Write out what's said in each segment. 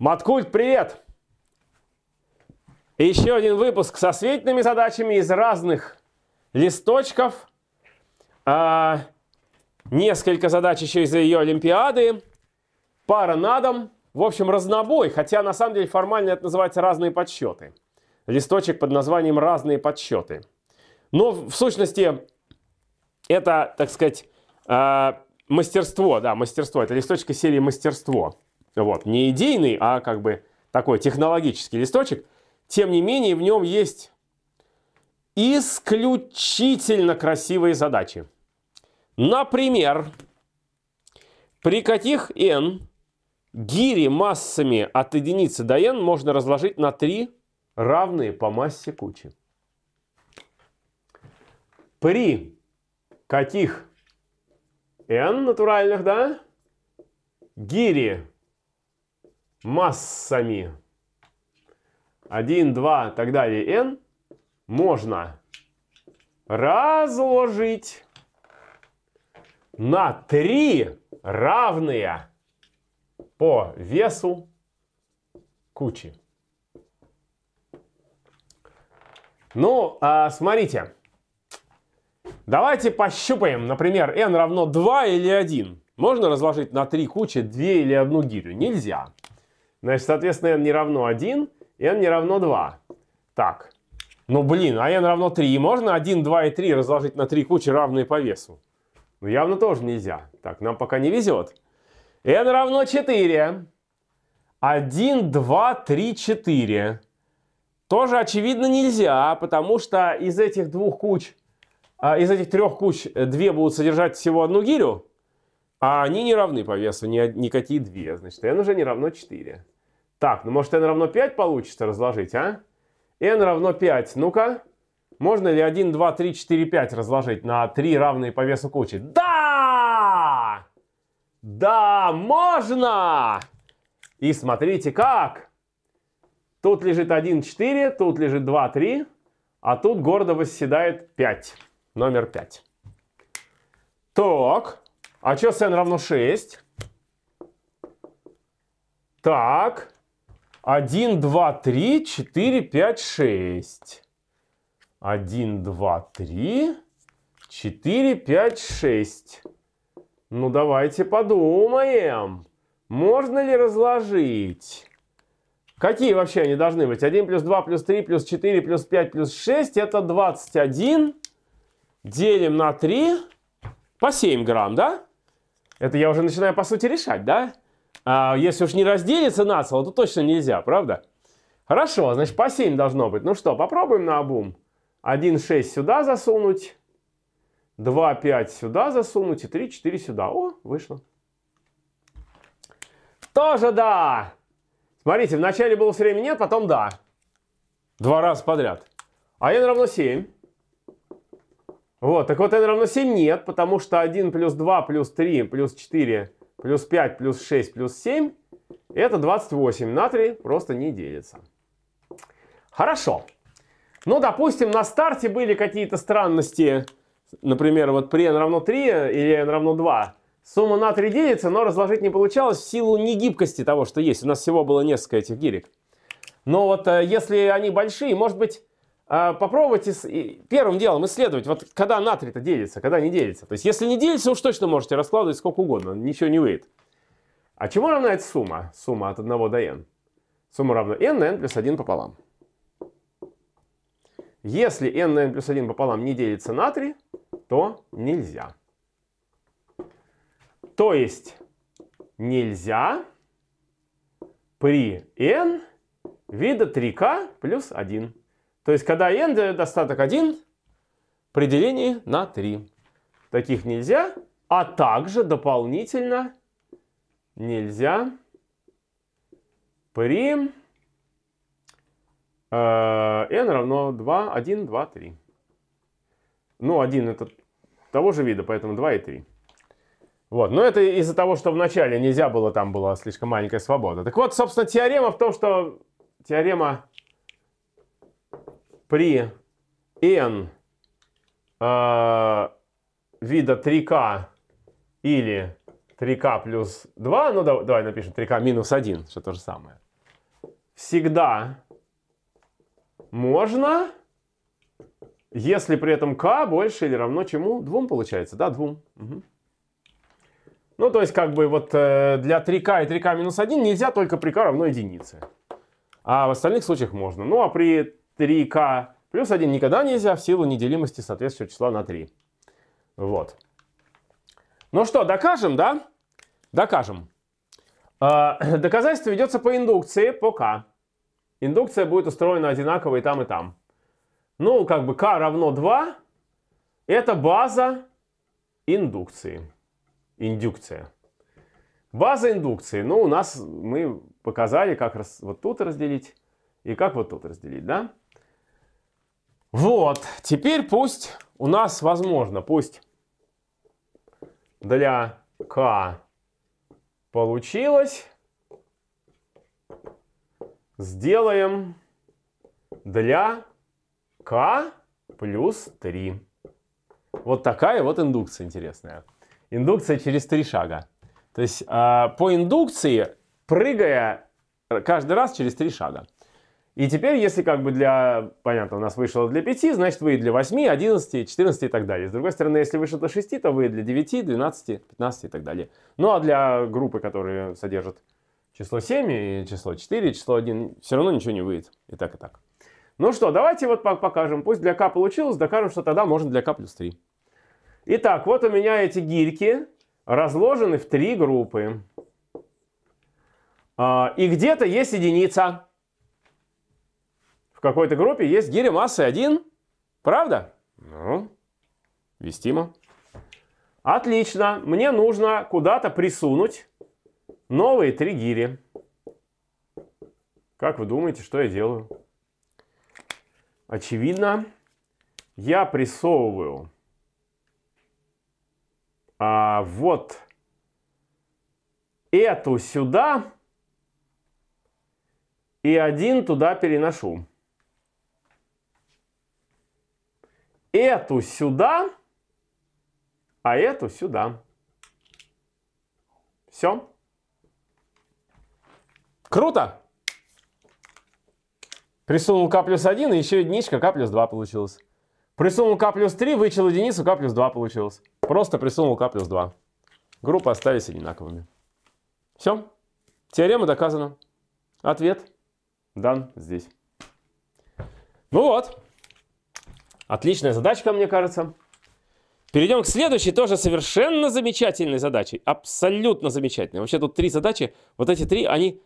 Маткульт, привет! еще один выпуск со светными задачами из разных листочков. А, несколько задач еще из ее Олимпиады. Пара на дом. В общем, разнобой, хотя на самом деле формально это называется разные подсчеты. Листочек под названием «Разные подсчеты». Но в сущности это, так сказать, а, мастерство, да, мастерство. Это листочка серии «Мастерство». Вот, не идейный, а как бы такой технологический листочек. Тем не менее, в нем есть исключительно красивые задачи. Например, при каких n гири массами от единицы до n можно разложить на 3 равные по массе кучи? При каких n натуральных, да, гири массами 1, 2 и так далее n можно разложить на три равные по весу кучи. Ну, а, смотрите. Давайте пощупаем, например, n равно 2 или 1. Можно разложить на 3 кучи 2 или 1 гирю? Нельзя. Значит, соответственно, n не равно 1, n не равно 2. Так, ну блин, а n равно 3. Можно 1, 2 и 3 разложить на 3 кучи, равные по весу? Ну явно тоже нельзя. Так, нам пока не везет. n равно 4. 1, 2, 3, 4. Тоже, очевидно, нельзя, потому что из этих двух куч, а, из этих трех куч, э, две будут содержать всего одну гирю. А они не равны по весу ни, никакие две. Значит, n уже не равно 4. Так, ну может n равно 5 получится разложить, а? n равно 5. Ну-ка, можно ли 1, 2, 3, 4, 5 разложить на 3 равные по весу кучи? Да! Да, можно! И смотрите как! Тут лежит 1, 4, тут лежит 2, 3, а тут гордо восседает 5. Номер 5. Так, а что s n равно 6? Так. 1, 2, 3, 4, 5, 6. 1, 2, 3, 4, 5, 6. Ну, давайте подумаем. Можно ли разложить? Какие вообще они должны быть? 1 плюс 2 плюс 3 плюс 4 плюс 5 плюс 6 это 21. Делим на 3 по 7 грамм, да? Это я уже начинаю, по сути, решать, да? А если уж не разделится нацело, то точно нельзя, правда? Хорошо, значит, по 7 должно быть. Ну что, попробуем на обум. 1,6 сюда засунуть, 2,5 сюда засунуть и 3,4 сюда. О, вышло. Тоже да! Смотрите, вначале было все время нет, потом да. Два раза подряд. А 1 равно 7. Вот, так вот n равно 7 нет, потому что 1 плюс 2 плюс 3 плюс 4 плюс 5 плюс 6 плюс 7 это 28. Натрий просто не делится. Хорошо. Ну, допустим, на старте были какие-то странности. Например, вот при n равно 3 или n равно 2 сумма натрия делится, но разложить не получалось в силу негибкости того, что есть. У нас всего было несколько этих гирек. Но вот э, если они большие, может быть, а, попробуйте с... первым делом исследовать, вот когда натрий-то делится, когда не делится. То есть, если не делится, уж точно можете раскладывать сколько угодно, ничего не выйдет. А чему равна эта сумма? Сумма от 1 до n. Сумма равна n на n плюс 1 пополам. Если n на n плюс 1 пополам не делится на 3, то нельзя. То есть нельзя при n вида 3k плюс 1. То есть, когда n достаток 1 при делении на 3. Таких нельзя, а также дополнительно нельзя при э, n равно 2, 1, 2, 3. Ну, 1 это того же вида, поэтому 2 и 3. Вот. Но это из-за того, что вначале нельзя было, там была слишком маленькая свобода. Так вот, собственно, теорема в том, что теорема при n э, вида 3k или 3k плюс 2, ну да, давай напишем 3k минус 1, что то же самое, всегда можно, если при этом k больше или равно чему? Двум получается, да, двум. Угу. Ну, то есть, как бы вот э, для 3k и 3k минус 1 нельзя только при k равно единице. А в остальных случаях можно. Ну, а при 3k плюс 1 никогда нельзя в силу неделимости соответствующего числа на 3. Вот. Ну что, докажем, да? Докажем. А, доказательство ведется по индукции, по k. Индукция будет устроена одинаково и там, и там. Ну, как бы k равно 2. Это база индукции. Индукция. База индукции. Ну, у нас мы показали, как раз вот тут разделить и как вот тут разделить, да? Вот, теперь пусть у нас возможно, пусть для k получилось, сделаем для k плюс 3. Вот такая вот индукция интересная. Индукция через три шага. То есть э, по индукции, прыгая каждый раз через три шага. И теперь, если как бы для, понятно, у нас вышло для 5, значит вы и для 8, 11, 14 и так далее. С другой стороны, если вышло до 6, то вы и для 9, 12, 15 и так далее. Ну а для группы, которые содержат число 7 и число 4, и число 1, все равно ничего не выйдет. И так, и так. Ну что, давайте вот покажем. Пусть для к получилось, докажем, что тогда можно для к плюс 3. Итак, вот у меня эти гирьки разложены в три группы. А, и где-то есть единица в какой-то группе есть гиря массы 1. Правда? Ну, вестимо. Отлично. Мне нужно куда-то присунуть новые три гири. Как вы думаете, что я делаю? Очевидно, я присовываю. а, вот эту сюда и один туда переношу. эту сюда, а эту сюда. Все. Круто! Присунул к плюс 1, и еще единичка к плюс 2 получилось. Присунул к плюс 3, вычел единицу, к плюс 2 получилось. Просто присунул к плюс 2. Группы остались одинаковыми. Все. Теорема доказана. Ответ дан здесь. Ну вот. Отличная задачка, мне кажется. Перейдем к следующей, тоже совершенно замечательной задаче. Абсолютно замечательной. Вообще тут три задачи. Вот эти три, они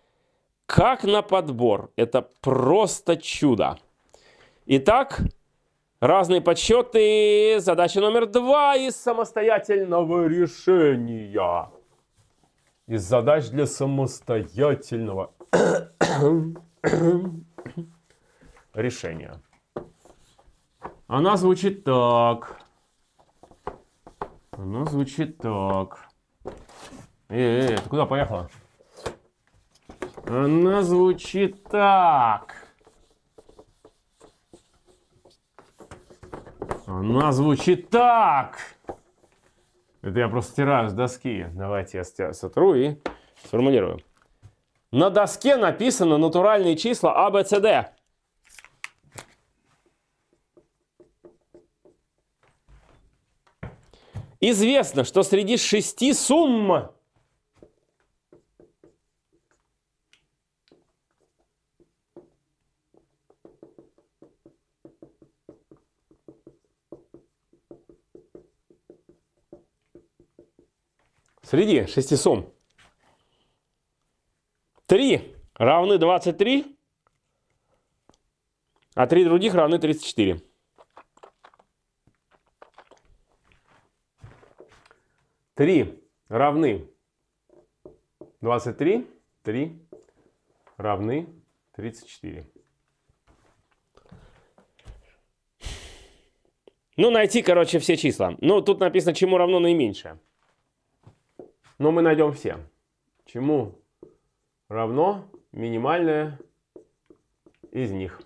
как на подбор. Это просто чудо. Итак, разные подсчеты. Задача номер два из самостоятельного решения. Из задач для самостоятельного решения. Она звучит так. Она звучит так. Эй, эй, э, ты куда поехала? Она звучит так. Она звучит так. Это я просто стираю с доски. Давайте я сотру и сформулирую. На доске написано натуральные числа А, Б, С, Д. Известно, что среди шести сумм Среди шести сумм три равны 23, а три других равны 34. 3 равны 23, 3 равны 34. Ну, найти, короче, все числа. Ну, тут написано, чему равно наименьшее. Но мы найдем все. Чему равно минимальное из них.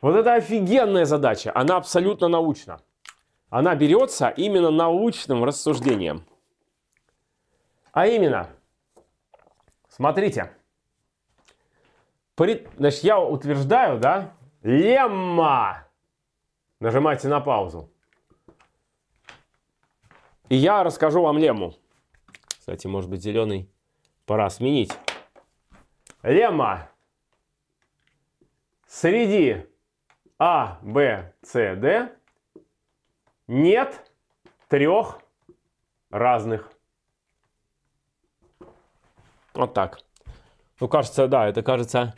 Вот это офигенная задача. Она абсолютно научна она берется именно научным рассуждением. А именно, смотрите, при, значит, я утверждаю, да, лемма, нажимайте на паузу, и я расскажу вам лемму. Кстати, может быть, зеленый пора сменить. Лемма среди А, Б, С, Д нет трех разных. Вот так. Ну, кажется, да, это кажется,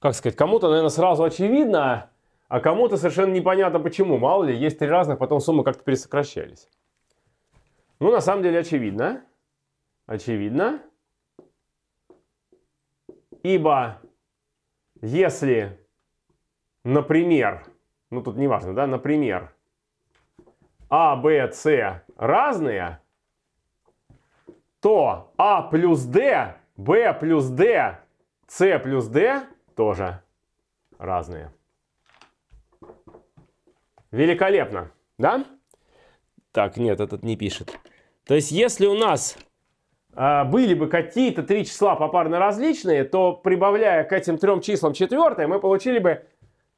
как сказать, кому-то, наверное, сразу очевидно, а кому-то совершенно непонятно почему. Мало ли, есть три разных, потом суммы как-то пересокращались. Ну, на самом деле, очевидно. Очевидно. Ибо если, например, ну тут не важно, да, например, а, Б, С разные, то А плюс Д, Б плюс Д, С плюс Д тоже разные. Великолепно, да? Так, нет, этот не пишет. То есть, если у нас э, были бы какие-то три числа попарно различные, то прибавляя к этим трем числам четвертое, мы получили бы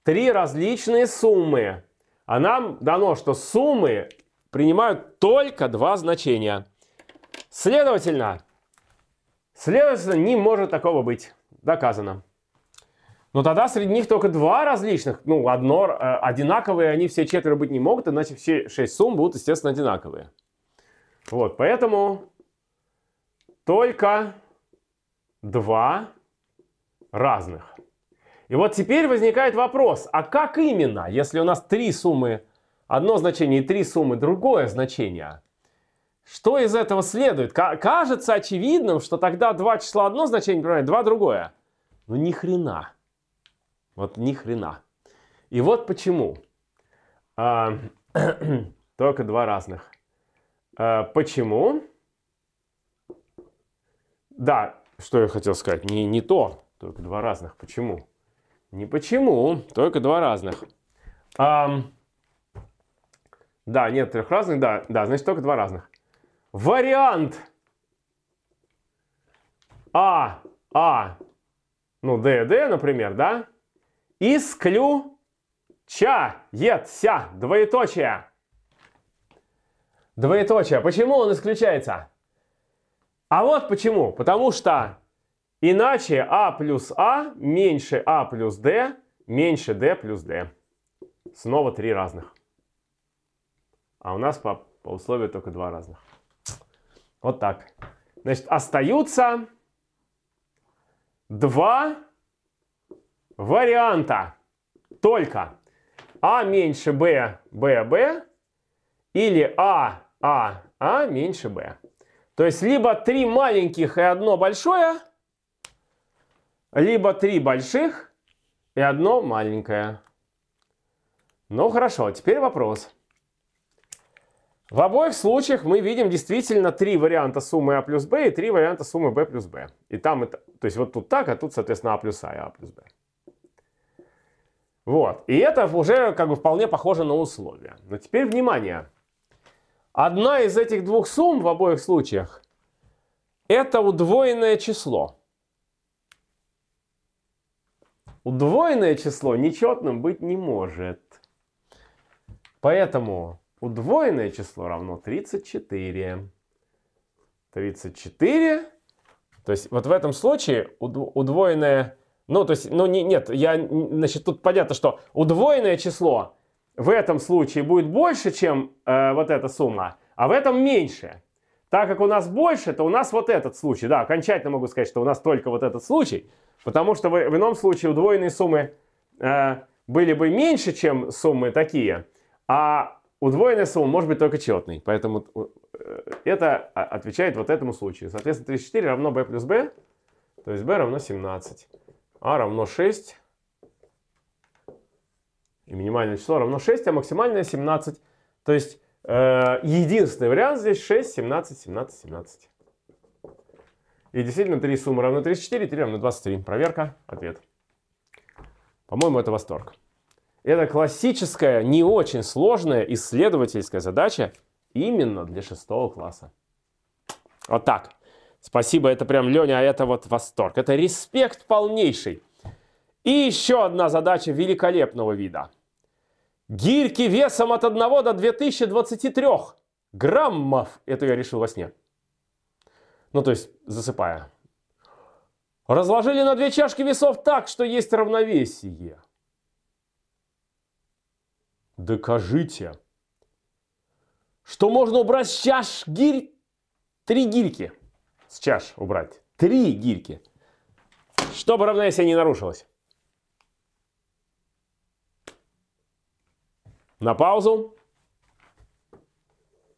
три различные суммы а нам дано, что суммы принимают только два значения. Следовательно, следовательно, не может такого быть. Доказано. Но тогда среди них только два различных. Ну, одно, э, одинаковые они все четверо быть не могут, иначе все шесть сумм будут, естественно, одинаковые. Вот, поэтому только два разных. И вот теперь возникает вопрос, а как именно, если у нас три суммы, одно значение и три суммы, другое значение? Что из этого следует? К кажется очевидным, что тогда два числа одно значение прибавляет, два другое. Ну ни хрена. Вот ни хрена. И вот почему. А, только два разных. А, почему? Да, что я хотел сказать, не, не то, только два разных. Почему? Не почему, только два разных. А, да, нет трех разных, да, да, значит только два разных. Вариант А, А, ну Д, Д, например, да? Ся, двоеточие. Двоеточие. Почему он исключается? А вот почему. Потому что Иначе А плюс А меньше А плюс D меньше D плюс D. Снова три разных. А у нас по, по условию только два разных. Вот так. Значит, остаются два варианта. Только А меньше Б, Б, Б. Или А, А, А меньше Б. То есть либо три маленьких и одно большое – либо три больших и одно маленькое. Ну хорошо, теперь вопрос. В обоих случаях мы видим действительно три варианта суммы А плюс Б и три варианта суммы Б плюс Б. И там, это, то есть вот тут так, а тут, соответственно, А плюс А и А плюс Б. Вот. И это уже как бы вполне похоже на условия. Но теперь внимание. Одна из этих двух сумм в обоих случаях это удвоенное число удвоенное число нечетным быть не может. Поэтому удвоенное число равно 34. 34. То есть вот в этом случае удвоенное... Ну, то есть, ну, не, нет, я, значит, тут понятно, что удвоенное число в этом случае будет больше, чем э, вот эта сумма, а в этом меньше. Так как у нас больше, то у нас вот этот случай. Да, окончательно могу сказать, что у нас только вот этот случай – Потому что в, в ином случае удвоенные суммы э, были бы меньше, чем суммы такие, а удвоенная сумма может быть только четной. Поэтому э, это отвечает вот этому случаю. Соответственно, 34 равно b плюс b, то есть b равно 17. а равно 6. И минимальное число равно 6, а максимальное 17. То есть э, единственный вариант здесь 6, 17, 17, 17. И действительно, 3 сумма равно 34, 3 равно 23. Проверка, ответ. По-моему, это восторг. Это классическая, не очень сложная исследовательская задача именно для шестого класса. Вот так. Спасибо, это прям Леня, а это вот восторг. Это респект полнейший. И еще одна задача великолепного вида. Гирьки весом от 1 до 2023 граммов. Это я решил во сне. Ну, то есть засыпая. Разложили на две чашки весов так, что есть равновесие. Докажите, что можно убрать с чаш гирь... Три гирьки. С чаш убрать. Три гирьки. Чтобы равновесие не нарушилось. На паузу.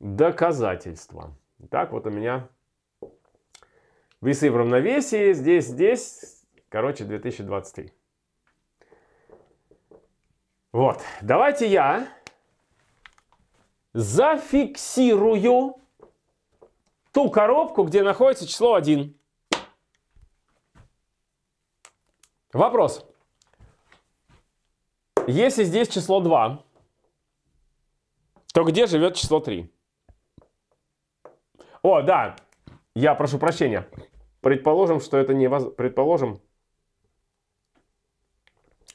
Доказательства. Так вот у меня Весы в равновесии, здесь, здесь, короче, 2023. Вот, давайте я зафиксирую ту коробку, где находится число 1. Вопрос. Если здесь число 2, то где живет число 3? О, да, я прошу прощения. Предположим, что это не... Воз... Предположим,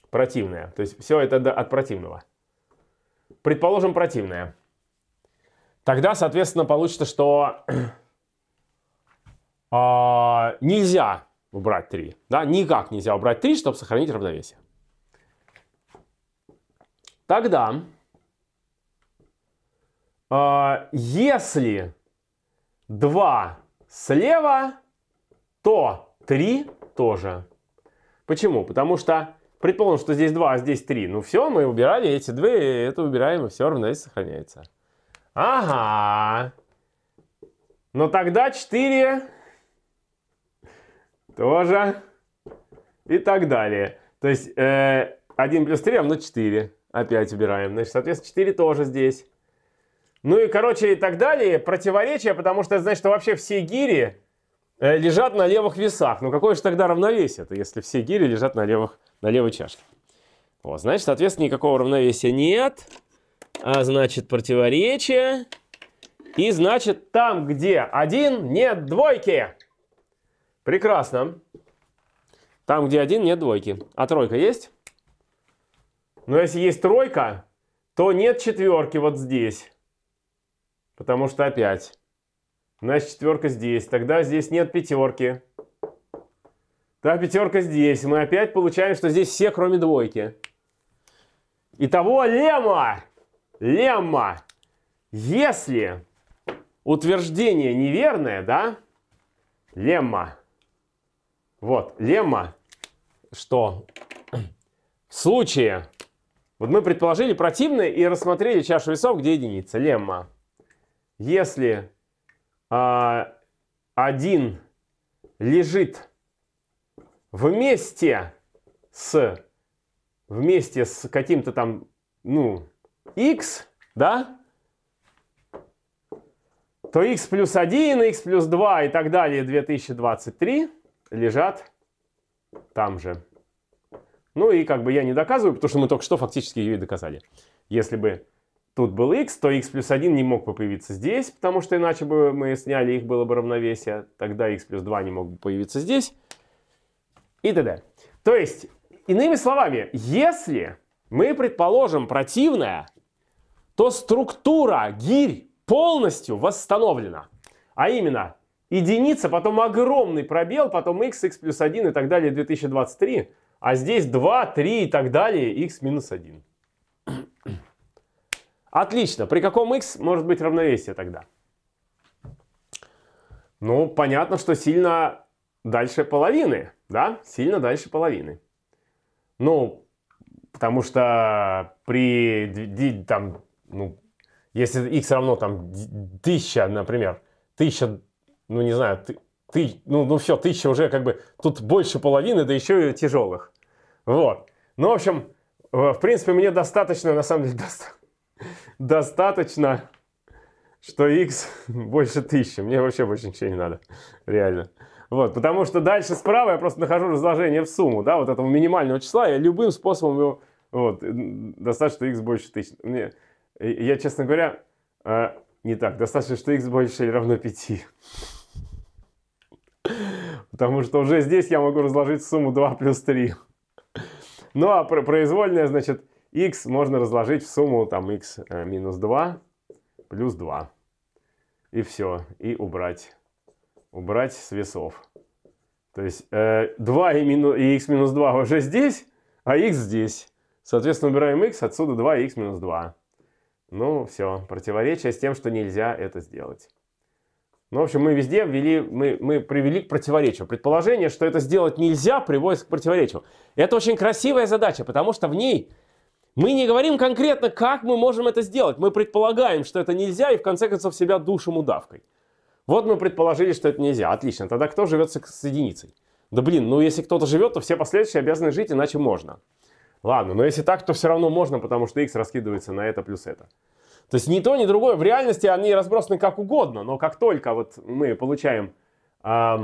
противное. То есть все это от противного. Предположим, противное. Тогда, соответственно, получится, что а, нельзя убрать 3. Да? Никак нельзя убрать 3, чтобы сохранить равновесие. Тогда, а, если 2 слева, то 3 тоже. Почему? Потому что предположим, что здесь 2, а здесь 3. Ну все, мы убирали эти 2, это убираем, и все равно здесь сохраняется. Ага. Но тогда 4 тоже и так далее. То есть э, 1 плюс 3 равно 4. Опять убираем. Значит, соответственно, 4 тоже здесь. Ну и, короче, и так далее. Противоречие, потому что это значит, что вообще все гири Э, лежат на левых весах. Ну какое же тогда равновесие-то, если все гири лежат на, левых, на левой чашке? Вот, значит, соответственно, никакого равновесия нет. А значит, противоречие. И значит, там, где один, нет двойки. Прекрасно. Там, где один, нет двойки. А тройка есть? Но ну, если есть тройка, то нет четверки вот здесь. Потому что опять значит четверка здесь. Тогда здесь нет пятерки. Та пятерка здесь. Мы опять получаем, что здесь все, кроме двойки. Итого лемма. Лемма. Если утверждение неверное, да? Лемма. Вот, лемма, что в случае... Вот мы предположили противное и рассмотрели чашу весов, где единица. Лемма. Если а, один лежит вместе с вместе с каким-то там, ну, x, да, то x плюс 1, x плюс 2 и так далее 2023 лежат там же. Ну и как бы я не доказываю, потому что мы только что фактически ее и доказали. Если бы тут был x, то x плюс 1 не мог бы появиться здесь, потому что иначе бы мы сняли, их было бы равновесие. Тогда x плюс 2 не мог бы появиться здесь. И т.д. То есть, иными словами, если мы предположим противное, то структура гирь полностью восстановлена. А именно, единица, потом огромный пробел, потом x, x плюс 1 и так далее, 2023. А здесь 2, 3 и так далее, x минус 1. Отлично. При каком x может быть равновесие тогда? Ну, понятно, что сильно дальше половины, да? Сильно дальше половины. Ну, потому что при, там, ну, если x равно, там, 1000, например, 1000, ну, не знаю, ты, ты, ну, ну все, 1000 уже как бы, тут больше половины, да еще и тяжелых. Вот. Ну, в общем, в принципе, мне достаточно, на самом деле, достаточно достаточно, что x больше 1000. Мне вообще больше ничего не надо, реально. Вот, потому что дальше справа я просто нахожу разложение в сумму, да, вот этого минимального числа, я любым способом его, вот, достаточно, что x больше 1000. Мне, я, честно говоря, э, не так, достаточно, что x больше или равно 5. Потому что уже здесь я могу разложить сумму 2 плюс 3. Ну а произвольное, значит, x можно разложить в сумму там x э, минус 2 плюс 2. И все. И убрать. Убрать с весов. То есть э, 2 и, мину, и x минус 2 уже здесь, а x здесь. Соответственно, убираем x, отсюда 2 и x минус 2. Ну, все. Противоречие с тем, что нельзя это сделать. Ну, в общем, мы везде ввели, мы, мы привели к противоречию. Предположение, что это сделать нельзя, приводит к противоречию. Это очень красивая задача, потому что в ней мы не говорим конкретно, как мы можем это сделать. Мы предполагаем, что это нельзя, и в конце концов себя душим удавкой. Вот мы предположили, что это нельзя. Отлично, тогда кто живет с, с единицей? Да блин, ну если кто-то живет, то все последующие обязаны жить, иначе можно. Ладно, но если так, то все равно можно, потому что x раскидывается на это плюс это. То есть ни то, ни другое. В реальности они разбросаны как угодно, но как только вот мы получаем... Э,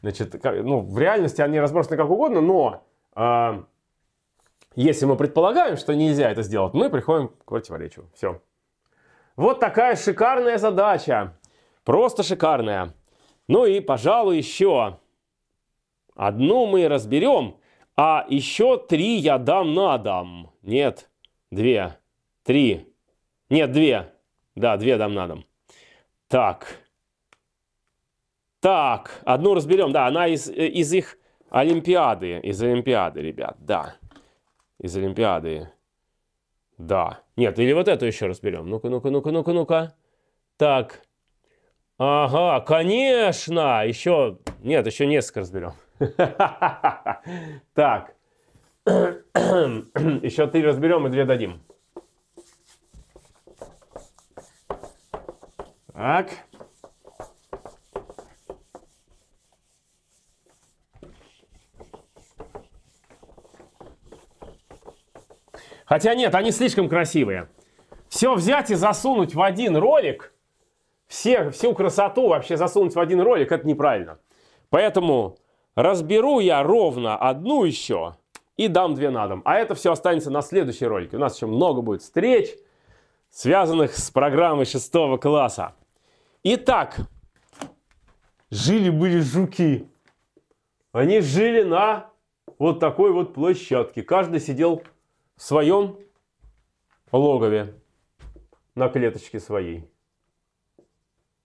значит, ну, в реальности они разбросаны как угодно, но... Э, если мы предполагаем, что нельзя это сделать, мы приходим к противоречию. Все. Вот такая шикарная задача. Просто шикарная. Ну и, пожалуй, еще одну мы разберем, а еще три я дам на дом. Нет, две, три. Нет, две. Да, две дам на дом. Так. Так, одну разберем. Да, она из, э, из их Олимпиады, из Олимпиады, ребят, да из Олимпиады. Да. Нет, ну или вот эту еще разберем. Ну-ка, ну-ка, ну-ка, ну-ка, ну-ка. Так. Ага, конечно. Еще... Нет, еще несколько разберем. Так. Еще три разберем и две дадим. Так. Хотя нет, они слишком красивые. Все взять и засунуть в один ролик, все, всю красоту вообще засунуть в один ролик, это неправильно. Поэтому разберу я ровно одну еще и дам две на дом. А это все останется на следующей ролике. У нас еще много будет встреч, связанных с программой шестого класса. Итак, жили-были жуки. Они жили на вот такой вот площадке. Каждый сидел в своем логове на клеточке своей.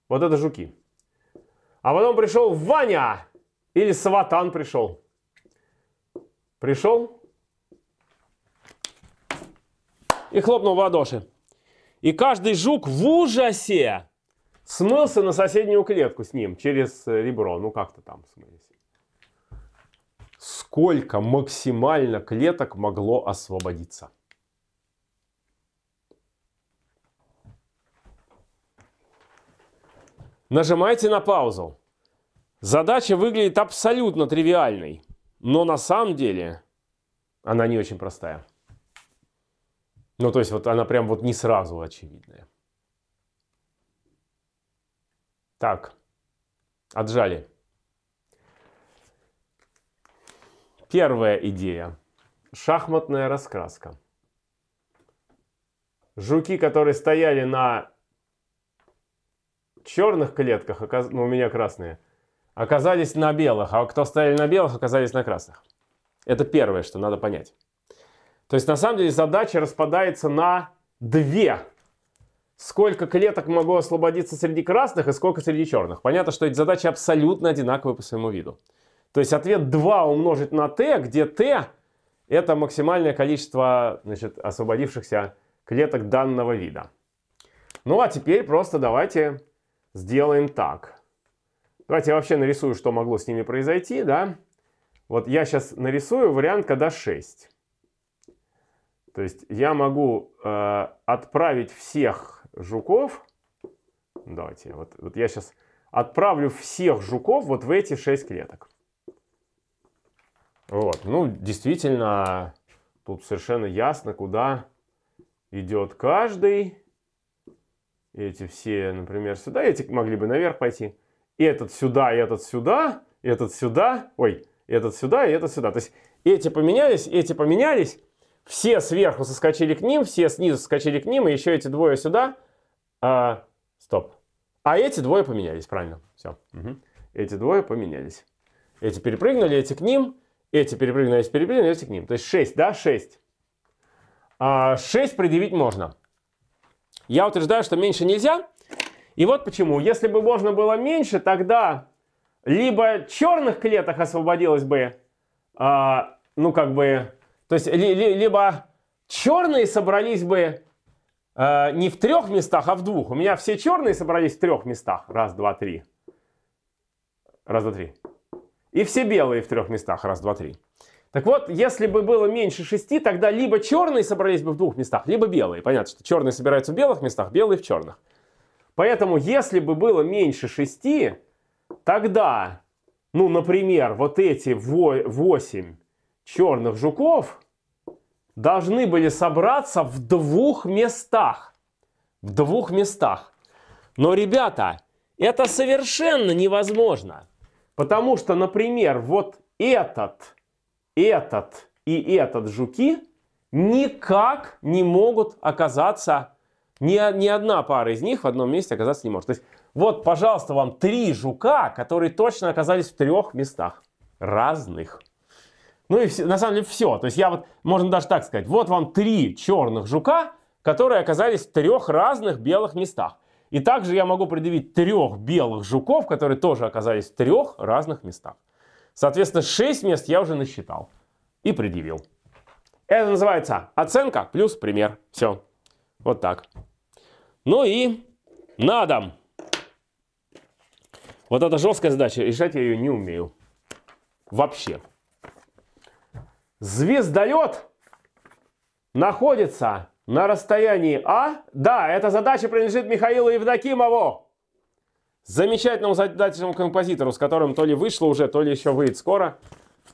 Вот это жуки. А потом пришел Ваня или Сватан пришел. Пришел и хлопнул в ладоши. И каждый жук в ужасе смылся на соседнюю клетку с ним через ребро. Ну как-то там смылись сколько максимально клеток могло освободиться. Нажимайте на паузу. Задача выглядит абсолютно тривиальной, но на самом деле она не очень простая. Ну, то есть вот она прям вот не сразу очевидная. Так, отжали. Первая идея. Шахматная раскраска. Жуки, которые стояли на черных клетках, оказ... ну, у меня красные, оказались на белых, а кто стояли на белых, оказались на красных. Это первое, что надо понять. То есть, на самом деле, задача распадается на две. Сколько клеток могу освободиться среди красных и сколько среди черных. Понятно, что эти задачи абсолютно одинаковые по своему виду. То есть ответ 2 умножить на t, где t это максимальное количество значит, освободившихся клеток данного вида. Ну а теперь просто давайте сделаем так. Давайте я вообще нарисую, что могло с ними произойти. Да? Вот я сейчас нарисую вариант, когда 6. То есть я могу э, отправить всех жуков. Давайте, вот, вот я сейчас отправлю всех жуков вот в эти 6 клеток. Вот. Ну, действительно, тут совершенно ясно, куда идет каждый. Эти все, например, сюда, эти могли бы наверх пойти. Этот сюда, этот сюда, этот сюда, ой, этот сюда и этот сюда. То есть эти поменялись, эти поменялись, все сверху соскочили к ним, все снизу соскочили к ним, и еще эти двое сюда. А, стоп. А эти двое поменялись, правильно. Все. Угу. Эти двое поменялись. Эти перепрыгнули, эти к ним. Эти перепрыгнули, эти перепрыгнули, эти к ним. То есть 6, да, 6. А 6 предъявить можно. Я утверждаю, что меньше нельзя. И вот почему. Если бы можно было меньше, тогда либо черных клеток освободилось бы, а, ну как бы, то есть либо черные собрались бы а, не в трех местах, а в двух. У меня все черные собрались в трех местах. Раз, два, три. Раз, два, три. И все белые в трех местах. Раз, два, три. Так вот, если бы было меньше шести, тогда либо черные собрались бы в двух местах, либо белые. Понятно, что черные собираются в белых местах, белые в черных. Поэтому, если бы было меньше шести, тогда, ну, например, вот эти восемь черных жуков должны были собраться в двух местах. В двух местах. Но, ребята, это совершенно невозможно. Потому что, например, вот этот, этот и этот жуки никак не могут оказаться, ни, ни одна пара из них в одном месте оказаться не может. То есть вот, пожалуйста, вам три жука, которые точно оказались в трех местах разных. Ну и все, на самом деле все. То есть я вот, можно даже так сказать, вот вам три черных жука, которые оказались в трех разных белых местах. И также я могу предъявить трех белых жуков, которые тоже оказались в трех разных местах. Соответственно, 6 мест я уже насчитал и предъявил. Это называется оценка плюс пример. Все. Вот так. Ну и на дом. Вот это жесткая задача, решать я ее не умею. Вообще. Звездолет находится на расстоянии А. Да, эта задача принадлежит Михаилу Евдокимову. Замечательному задательному композитору, с которым то ли вышло уже, то ли еще выйдет скоро.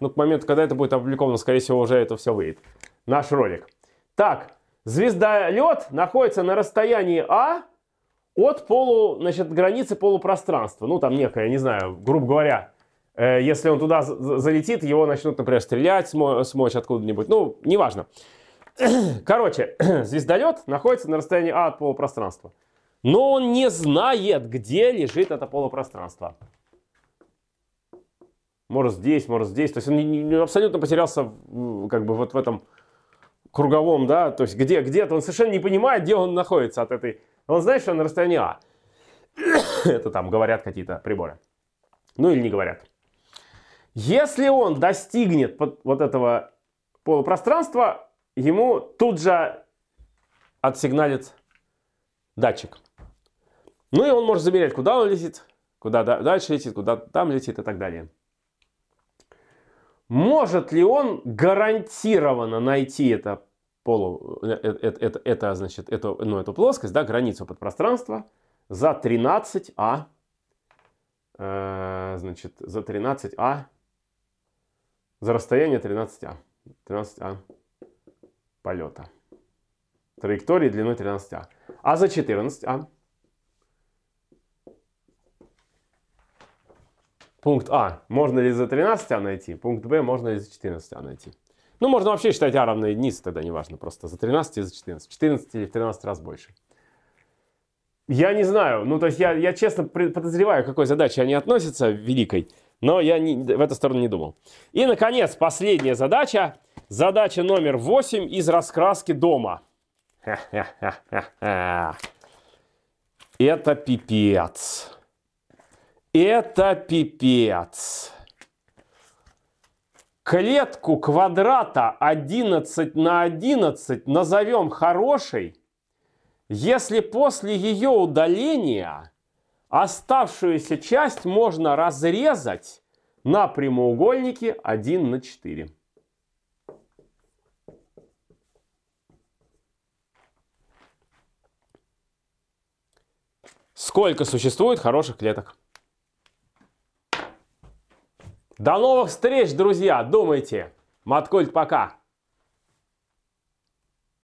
Ну, к моменту, когда это будет опубликовано, скорее всего, уже это все выйдет. Наш ролик. Так, звездолет находится на расстоянии А от полу, значит, границы полупространства. Ну, там некое, не знаю, грубо говоря, э, если он туда залетит, его начнут, например, стрелять, смо смочь откуда-нибудь. Ну, неважно. важно. Короче, звездолет находится на расстоянии А от полупространства. Но он не знает, где лежит это полупространство. Может здесь, может здесь. То есть он абсолютно потерялся как бы вот в этом круговом, да, то есть где, где-то. Он совершенно не понимает, где он находится от этой... Он знает, что он на расстоянии А. это там говорят какие-то приборы. Ну или не говорят. Если он достигнет вот этого полупространства, ему тут же отсигналит датчик. Ну и он может замерять, куда он летит, куда дальше летит, куда там летит и так далее. Может ли он гарантированно найти это полу, это, э, э, э, это, это значит, это ну, эту плоскость, да, границу подпространства за 13А, э, значит, за 13А, за расстояние 13А, 13А полета. Траектории длиной 13А. А за 14А? Пункт А. Можно ли за 13А найти? Пункт Б. Можно ли за 14А найти? Ну, можно вообще считать А равно единице, тогда неважно. Просто за 13 и за 14. 14 или в 13 раз больше. Я не знаю. Ну, то есть я, я честно подозреваю, к какой задаче они относятся, великой но я не, в эту сторону не думал. И, наконец, последняя задача. Задача номер 8 из раскраски дома. Это пипец. Это пипец. Клетку квадрата 11 на 11 назовем хорошей, если после ее удаления Оставшуюся часть можно разрезать на прямоугольнике 1 на 4. Сколько существует хороших клеток? До новых встреч, друзья! Думайте! Маткульт, пока!